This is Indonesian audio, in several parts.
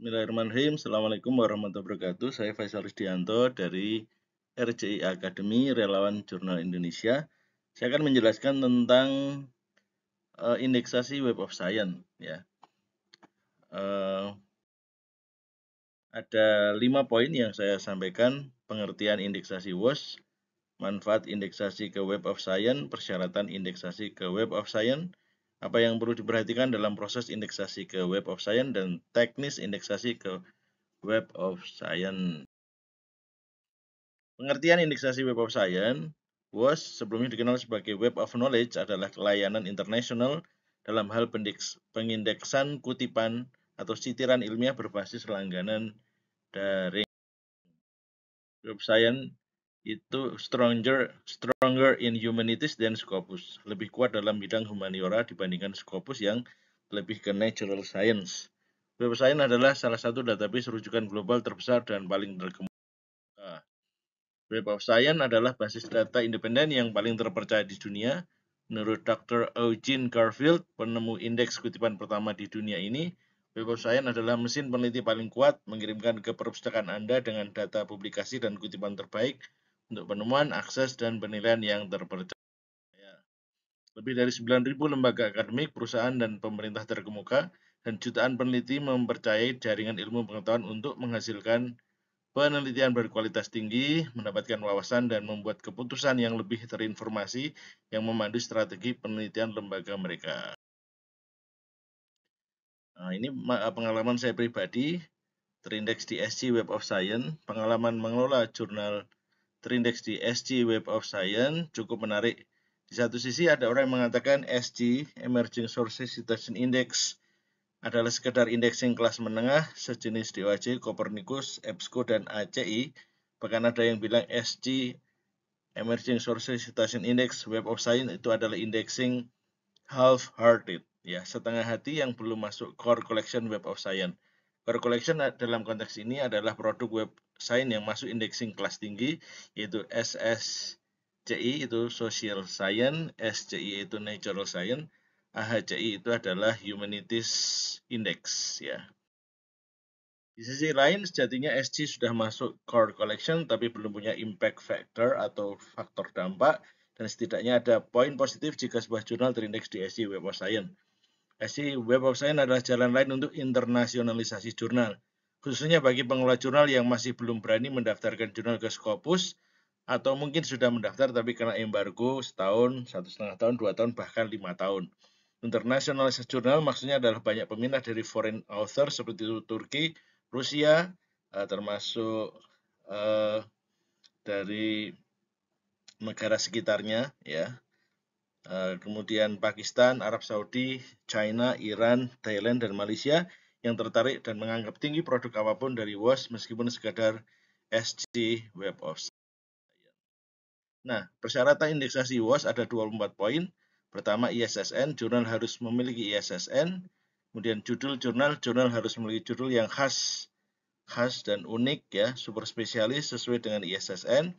Bismillahirrahmanirrahim. Assalamualaikum warahmatullahi wabarakatuh. Saya Faisal Rusdianto dari RCI Academy, Relawan Jurnal Indonesia. Saya akan menjelaskan tentang uh, indeksasi Web of Science. Ya. Uh, ada lima poin yang saya sampaikan. Pengertian indeksasi WOS, manfaat indeksasi ke Web of Science, persyaratan indeksasi ke Web of Science, apa yang perlu diperhatikan dalam proses indeksasi ke Web of Science dan teknis indeksasi ke Web of Science. Pengertian indeksasi Web of Science was sebelumnya dikenal sebagai Web of Knowledge adalah layanan internasional dalam hal pengindeksan kutipan atau sitiran ilmiah berbasis langganan daring. Web Science itu stronger stronger in humanities than Scopus. Lebih kuat dalam bidang humaniora dibandingkan Scopus yang lebih ke natural science. Web Science adalah salah satu database rujukan global terbesar dan paling terkemuka. Web of Science adalah basis data independen yang paling terpercaya di dunia. Menurut Dr. Eugene Garfield, penemu indeks kutipan pertama di dunia ini, Web of Science adalah mesin peneliti paling kuat mengirimkan ke perpustakaan Anda dengan data publikasi dan kutipan terbaik untuk penemuan, akses, dan penilaian yang terpercaya. Lebih dari 9.000 lembaga akademik, perusahaan, dan pemerintah terkemuka, dan jutaan peneliti mempercayai jaringan ilmu pengetahuan untuk menghasilkan penelitian berkualitas tinggi, mendapatkan wawasan, dan membuat keputusan yang lebih terinformasi yang memandu strategi penelitian lembaga mereka. Nah, ini eh, pengalaman saya pribadi, terindeks di SC Web of Science, pengalaman mengelola jurnal terindeks di SG Web of Science cukup menarik. Di satu sisi ada orang yang mengatakan SG Emerging Sources Citation Index adalah sekedar indexing kelas menengah sejenis DOAJ, Copernicus, EBSCO, dan ACI. Bahkan ada yang bilang SG Emerging Sources Citation Index Web of Science itu adalah indexing half-hearted, ya setengah hati yang belum masuk core collection Web of Science. Core collection dalam konteks ini adalah produk web website yang masuk indexing kelas tinggi yaitu SSCI itu Social Science, SCI itu Natural Science, AHCI itu adalah Humanities Index ya. Di sisi lain, sejatinya SC sudah masuk core collection tapi belum punya impact factor atau faktor dampak dan setidaknya ada poin positif jika sebuah jurnal terindeks di SC Web of Science. SI Web of Science adalah jalan lain untuk internasionalisasi jurnal, khususnya bagi pengelola jurnal yang masih belum berani mendaftarkan jurnal ke Scopus, atau mungkin sudah mendaftar tapi kena embargo setahun, satu setengah tahun, dua tahun, bahkan lima tahun. Internasionalisasi jurnal maksudnya adalah banyak peminat dari foreign author seperti Turki, Rusia, eh, termasuk eh, dari negara sekitarnya, ya Eh, kemudian Pakistan, Arab Saudi, China, Iran, Thailand, dan Malaysia yang tertarik dan menganggap tinggi produk apapun dari WOS meskipun sekadar SC Web of Science. Nah, persyaratan indeksasi WOS ada 24 poin. Pertama, ISSN, jurnal harus memiliki ISSN. Kemudian judul jurnal, jurnal harus memiliki judul yang khas khas dan unik ya, super spesialis sesuai dengan ISSN.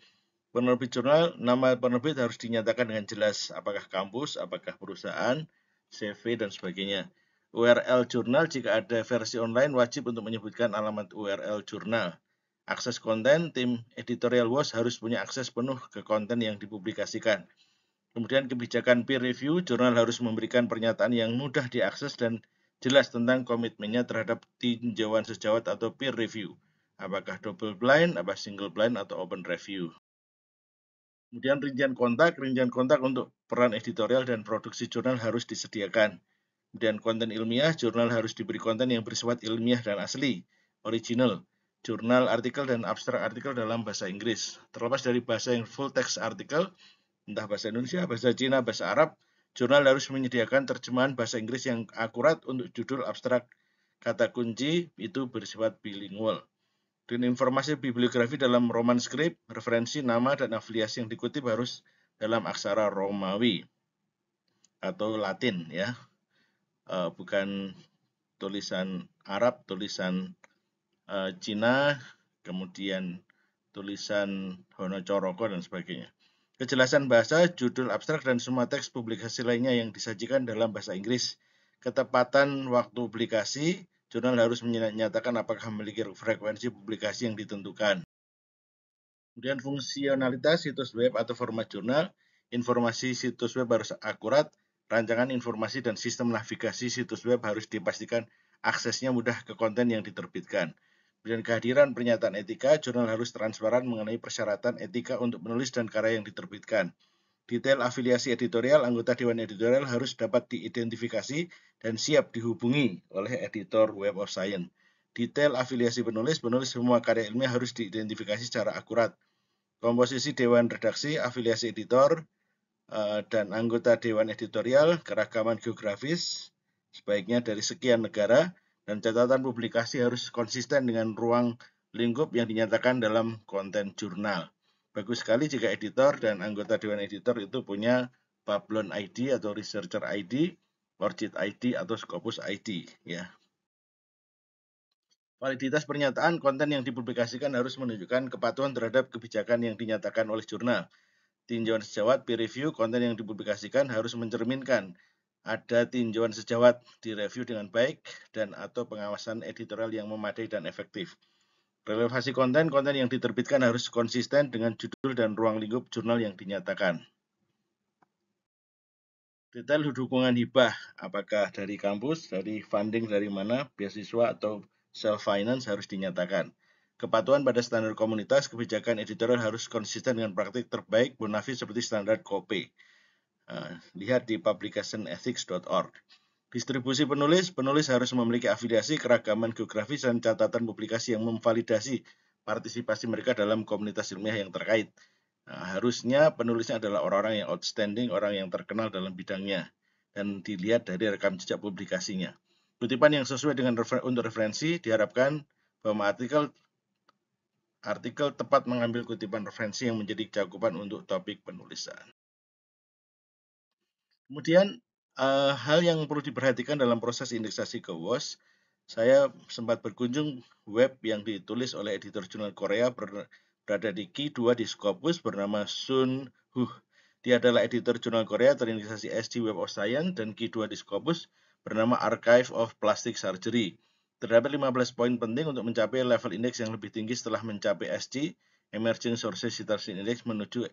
Penerbit jurnal, nama penerbit harus dinyatakan dengan jelas apakah kampus, apakah perusahaan, CV, dan sebagainya. URL jurnal jika ada versi online wajib untuk menyebutkan alamat URL jurnal. Akses konten, tim editorial WOS harus punya akses penuh ke konten yang dipublikasikan. Kemudian kebijakan peer review, jurnal harus memberikan pernyataan yang mudah diakses dan jelas tentang komitmennya terhadap tinjauan sejawat atau peer review. Apakah double blind, apa single blind, atau open review. Kemudian rincian kontak, rincian kontak untuk peran editorial dan produksi jurnal harus disediakan. Kemudian konten ilmiah, jurnal harus diberi konten yang bersifat ilmiah dan asli, original. Jurnal artikel dan abstrak artikel dalam bahasa Inggris. Terlepas dari bahasa yang full text artikel, entah bahasa Indonesia, bahasa Cina, bahasa Arab, jurnal harus menyediakan terjemahan bahasa Inggris yang akurat untuk judul abstrak kata kunci itu bersifat bilingual. Dan informasi bibliografi dalam Roman script, referensi, nama, dan afiliasi yang dikutip harus dalam aksara Romawi atau Latin ya. E, bukan tulisan Arab, tulisan e, Cina, kemudian tulisan Hono Coroko dan sebagainya. Kejelasan bahasa, judul abstrak dan semua teks publikasi lainnya yang disajikan dalam bahasa Inggris, ketepatan waktu publikasi, jurnal harus menyatakan apakah memiliki frekuensi publikasi yang ditentukan. Kemudian fungsionalitas situs web atau format jurnal, informasi situs web harus akurat, rancangan informasi dan sistem navigasi situs web harus dipastikan aksesnya mudah ke konten yang diterbitkan. Kemudian kehadiran pernyataan etika, jurnal harus transparan mengenai persyaratan etika untuk menulis dan karya yang diterbitkan. Detail afiliasi editorial, anggota dewan editorial harus dapat diidentifikasi dan siap dihubungi oleh editor Web of Science. Detail afiliasi penulis, penulis semua karya ilmiah harus diidentifikasi secara akurat. Komposisi dewan redaksi, afiliasi editor, eh, dan anggota dewan editorial, keragaman geografis, sebaiknya dari sekian negara, dan catatan publikasi harus konsisten dengan ruang lingkup yang dinyatakan dalam konten jurnal. Bagus sekali jika editor dan anggota dewan editor itu punya Pablon ID atau Researcher ID Orchid ID atau Scopus ID ya. Validitas pernyataan konten yang dipublikasikan harus menunjukkan kepatuhan terhadap kebijakan yang dinyatakan oleh jurnal. Tinjauan sejawat peer review konten yang dipublikasikan harus mencerminkan ada tinjauan sejawat direview dengan baik dan atau pengawasan editorial yang memadai dan efektif. Relevasi konten, konten yang diterbitkan harus konsisten dengan judul dan ruang lingkup jurnal yang dinyatakan. Detail dukungan hibah, apakah dari kampus, dari funding dari mana, beasiswa atau self finance harus dinyatakan. Kepatuhan pada standar komunitas, kebijakan editorial harus konsisten dengan praktik terbaik bonafit seperti standar COPE. Ah, lihat di publicationethics.org. Distribusi penulis, penulis harus memiliki afiliasi, keragaman geografis, dan catatan publikasi yang memvalidasi partisipasi mereka dalam komunitas ilmiah yang terkait. Nah, harusnya penulisnya adalah orang-orang yang outstanding, orang yang terkenal dalam bidangnya, dan dilihat dari rekam jejak publikasinya. Kutipan yang sesuai dengan refer untuk referensi diharapkan bahwa artikel artikel tepat mengambil kutipan referensi yang menjadi cakupan untuk topik penulisan. Kemudian uh, hal yang perlu diperhatikan dalam proses indeksasi ke WOS, saya sempat berkunjung web yang ditulis oleh editor jurnal Korea berada di ki 2 di Scopus bernama Sun hu Dia adalah editor jurnal Korea terindikasi SD Web of Science dan ki 2 di Scopus bernama Archive of Plastic Surgery. Terdapat 15 poin penting untuk mencapai level indeks yang lebih tinggi setelah mencapai SD Emerging Sources Citation Index menuju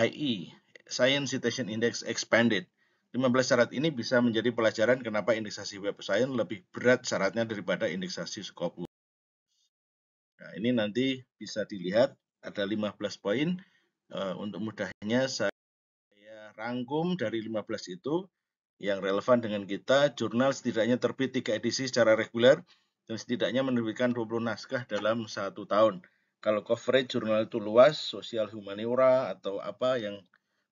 IE, Science Citation Index Expanded. 15 syarat ini bisa menjadi pelajaran kenapa indeksasi web science lebih berat syaratnya daripada indeksasi Scopus. Nah, ini nanti bisa dilihat ada 15 poin. Eh, untuk mudahnya saya rangkum dari 15 itu yang relevan dengan kita. Jurnal setidaknya terbit 3 edisi secara reguler dan setidaknya menerbitkan 20 naskah dalam satu tahun. Kalau coverage jurnal itu luas, sosial humaniora atau apa yang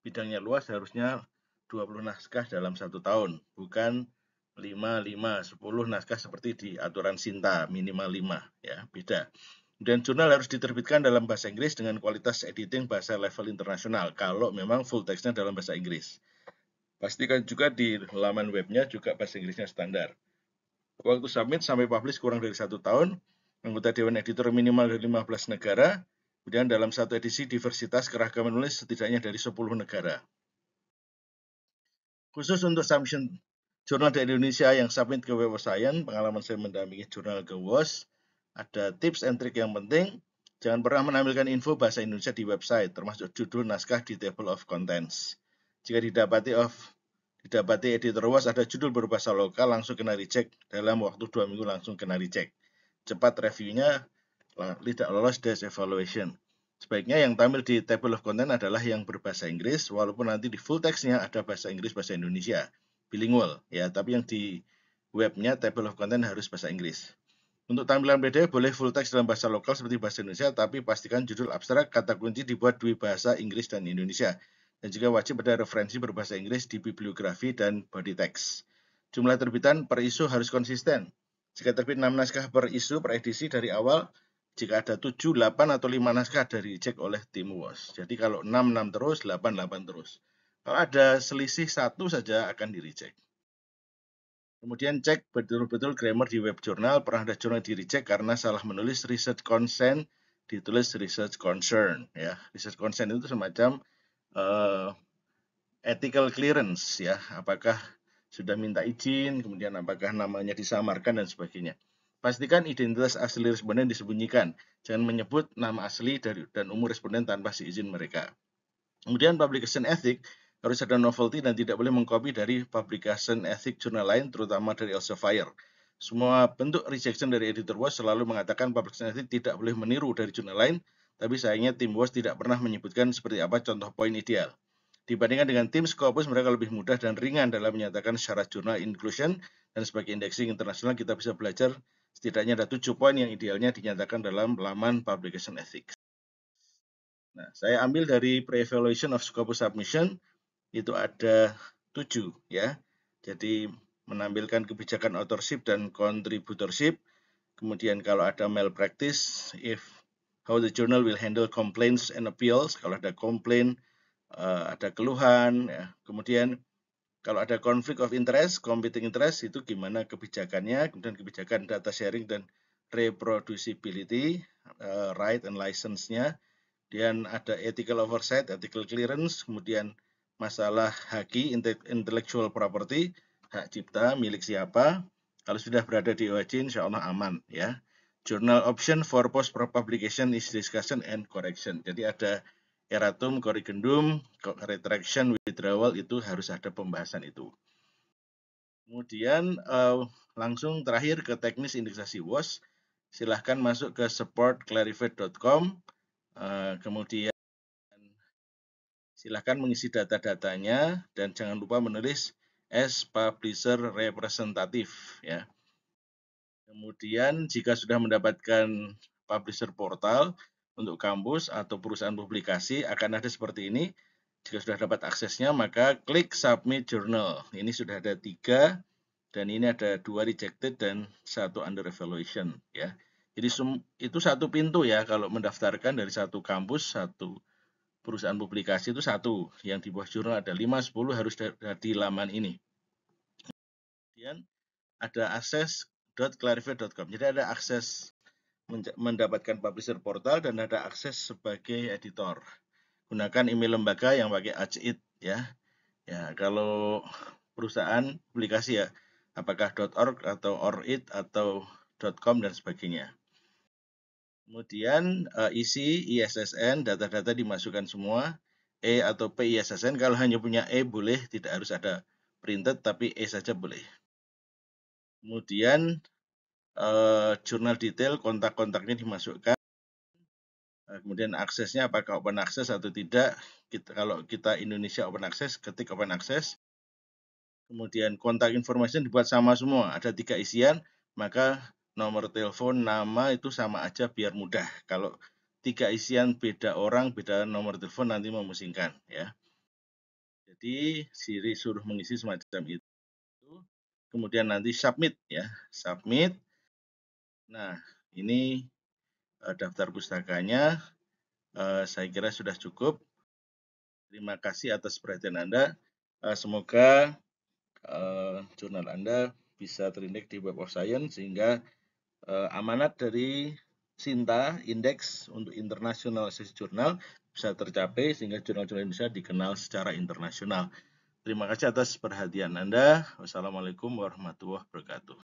bidangnya luas harusnya 20 naskah dalam satu tahun, bukan 5, 5, 10 naskah seperti di aturan Sinta minimal 5 ya, beda. Kemudian jurnal harus diterbitkan dalam bahasa Inggris dengan kualitas editing bahasa level internasional kalau memang full textnya dalam bahasa Inggris. Pastikan juga di laman webnya juga bahasa Inggrisnya standar. Waktu submit sampai publish kurang dari satu tahun, anggota Dewan Editor minimal dari 15 negara, kemudian dalam satu edisi diversitas keragaman nulis setidaknya dari 10 negara. Khusus untuk submission jurnal dari Indonesia yang submit ke of Science, pengalaman saya mendampingi jurnal ke WOS, ada tips and trick yang penting. Jangan pernah menampilkan info bahasa Indonesia di website, termasuk judul naskah di table of contents. Jika didapati of didapati editor was ada judul berbahasa lokal langsung kena dicek dalam waktu dua minggu langsung kena dicek. Cepat reviewnya tidak lolos des evaluation. Sebaiknya yang tampil di table of contents adalah yang berbahasa Inggris, walaupun nanti di full textnya ada bahasa Inggris, bahasa Indonesia, bilingual, ya. Tapi yang di webnya table of contents harus bahasa Inggris. Untuk tampilan PDF boleh full text dalam bahasa lokal seperti bahasa Indonesia, tapi pastikan judul abstrak kata kunci dibuat dua bahasa Inggris dan Indonesia. Dan juga wajib ada referensi berbahasa Inggris di bibliografi dan body text. Jumlah terbitan per isu harus konsisten. Jika terbit 6 naskah per isu per edisi dari awal, jika ada 7, 8, atau 5 naskah dari cek oleh tim WOS. Jadi kalau 6, 6 terus, 8, 8 terus. Kalau ada selisih satu saja akan di reject. Kemudian cek betul-betul grammar di web jurnal. Pernah ada jurnal di reject karena salah menulis research consent ditulis research concern ya. Research consent itu semacam uh, ethical clearance ya. Apakah sudah minta izin, kemudian apakah namanya disamarkan dan sebagainya. Pastikan identitas asli responden disembunyikan. Jangan menyebut nama asli dari dan umur responden tanpa seizin mereka. Kemudian publication ethic harus ada novelty dan tidak boleh mengcopy dari publication ethic jurnal lain, terutama dari Elsevier. Semua bentuk rejection dari editor was selalu mengatakan publication ethic tidak boleh meniru dari jurnal lain, tapi sayangnya tim was tidak pernah menyebutkan seperti apa contoh poin ideal. Dibandingkan dengan tim Scopus, mereka lebih mudah dan ringan dalam menyatakan syarat jurnal inclusion, dan sebagai indexing internasional kita bisa belajar setidaknya ada tujuh poin yang idealnya dinyatakan dalam laman publication ethics. Nah, saya ambil dari pre-evaluation of Scopus submission, itu ada tujuh ya. Jadi menampilkan kebijakan authorship dan contributorship. Kemudian kalau ada malpractice, if how the journal will handle complaints and appeals, kalau ada komplain, uh, ada keluhan, ya. kemudian kalau ada conflict of interest, competing interest itu gimana kebijakannya, kemudian kebijakan data sharing dan reproducibility, uh, right and license-nya, kemudian ada ethical oversight, ethical clearance, kemudian masalah haki intellectual property, hak cipta milik siapa. Kalau sudah berada di OJ insya Allah aman ya. Journal option for post publication is discussion and correction. Jadi ada eratum, corrigendum, retraction, withdrawal itu harus ada pembahasan itu. Kemudian uh, langsung terakhir ke teknis indeksasi WOS. Silahkan masuk ke supportclarified.com. Uh, eh, kemudian Silahkan mengisi data-datanya dan jangan lupa menulis as publisher representatif ya. Kemudian jika sudah mendapatkan publisher portal untuk kampus atau perusahaan publikasi akan ada seperti ini. Jika sudah dapat aksesnya maka klik submit journal. Ini sudah ada tiga dan ini ada dua rejected dan satu under evaluation ya. Jadi itu satu pintu ya kalau mendaftarkan dari satu kampus satu perusahaan publikasi itu satu, yang di bawah jurnal ada 5, 10 harus dari laman ini. Kemudian ada access.clarify.com, Jadi ada akses mendapatkan publisher portal dan ada akses sebagai editor. Gunakan email lembaga yang pakai acit ya. Ya, kalau perusahaan publikasi ya apakah .org atau .orit atau .com dan sebagainya. Kemudian uh, isi ISSN, data-data dimasukkan semua. E atau P ISSN, kalau hanya punya E boleh, tidak harus ada printed, tapi E saja boleh. Kemudian uh, jurnal detail, kontak-kontaknya dimasukkan. Eh, kemudian aksesnya apakah open access atau tidak. Kita, kalau kita Indonesia open access, ketik open access. Kemudian kontak information dibuat sama semua. Ada tiga isian, maka nomor telepon, nama itu sama aja biar mudah. Kalau tiga isian beda orang, beda nomor telepon nanti memusingkan ya. Jadi Siri suruh mengisi semacam itu. Kemudian nanti submit ya, submit. Nah, ini eh, daftar pustakanya eh, saya kira sudah cukup. Terima kasih atas perhatian Anda. Eh, semoga jurnal Anda bisa terindek di Web of Science sehingga eh, amanat dari Sinta indeks untuk internasional jurnal bisa tercapai sehingga jurnal-jurnal Indonesia dikenal secara internasional. Terima kasih atas perhatian Anda. Wassalamualaikum warahmatullahi wabarakatuh.